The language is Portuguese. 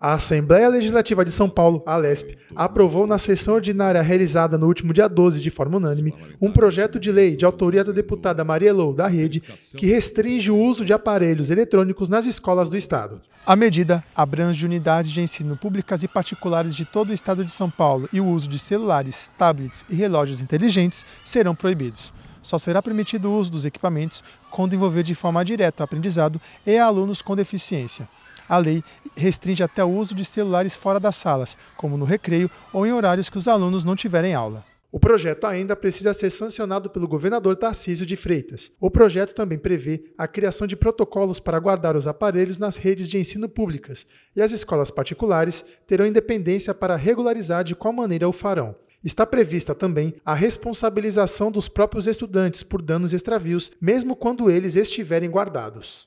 A Assembleia Legislativa de São Paulo, a LESP, aprovou na sessão ordinária realizada no último dia 12 de forma unânime um projeto de lei de autoria da deputada Maria Lou da Rede que restringe o uso de aparelhos eletrônicos nas escolas do estado. A medida abrange unidades de ensino públicas e particulares de todo o estado de São Paulo e o uso de celulares, tablets e relógios inteligentes serão proibidos. Só será permitido o uso dos equipamentos quando envolver de forma direta o aprendizado e alunos com deficiência. A lei restringe até o uso de celulares fora das salas, como no recreio ou em horários que os alunos não tiverem aula. O projeto ainda precisa ser sancionado pelo governador Tarcísio de Freitas. O projeto também prevê a criação de protocolos para guardar os aparelhos nas redes de ensino públicas, e as escolas particulares terão independência para regularizar de qual maneira o farão. Está prevista também a responsabilização dos próprios estudantes por danos e extravios, mesmo quando eles estiverem guardados.